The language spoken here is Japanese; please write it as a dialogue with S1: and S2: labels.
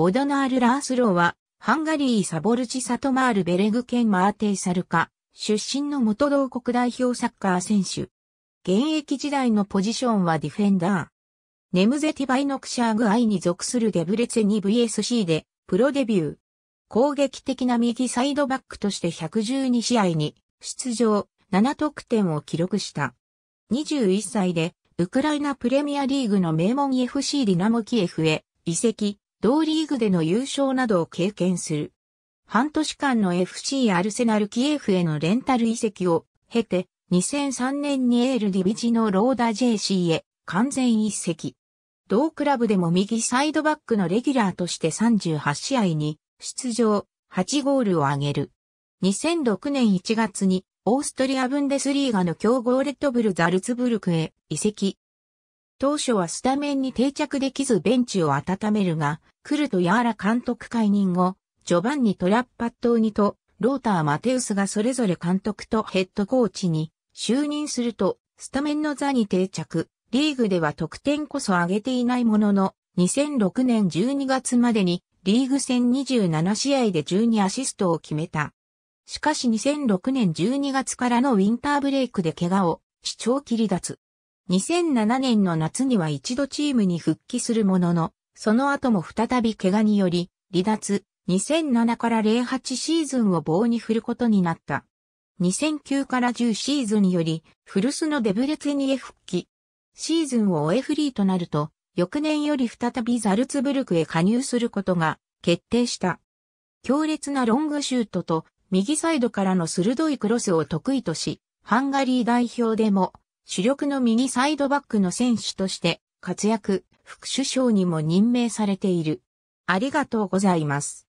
S1: ボドナール・ラースローは、ハンガリー・サボルチ・サトマール・ベレグ県マーテイ・サルカ、出身の元同国代表サッカー選手。現役時代のポジションはディフェンダー。ネムゼティバイノクシャーグアイに属するデブレツェに VSC でプロデビュー。攻撃的な右サイドバックとして112試合に出場、7得点を記録した。21歳でウクライナプレミアリーグの名門 FC ディナモキエフへ移籍、同リーグでの優勝などを経験する。半年間の FC アルセナルキエフへのレンタル移籍を経て、2003年にエールディビジのローダ JC へ完全移籍。同クラブでも右サイドバックのレギュラーとして38試合に出場、8ゴールを挙げる。2006年1月にオーストリアブンデスリーガの強豪レッドブルザルツブルクへ移籍。当初はスタメンに定着できずベンチを温めるが、クルト・ヤーラ監督解任後、ジョバンニ・トラッパットーニとローター・マテウスがそれぞれ監督とヘッドコーチに就任すると、スタメンの座に定着、リーグでは得点こそ上げていないものの、2006年12月までにリーグ戦27試合で12アシストを決めた。しかし2006年12月からのウィンターブレイクで怪我を、視聴切り脱。2007年の夏には一度チームに復帰するものの、その後も再び怪我により、離脱、2007から08シーズンを棒に振ることになった。2009から10シーズンにより、古巣のデブレツェニへ復帰。シーズンを終えフリーとなると、翌年より再びザルツブルクへ加入することが決定した。強烈なロングシュートと右サイドからの鋭いクロスを得意とし、ハンガリー代表でも主力の右サイドバックの選手として活躍。副首相にも任命されている。ありがとうございます。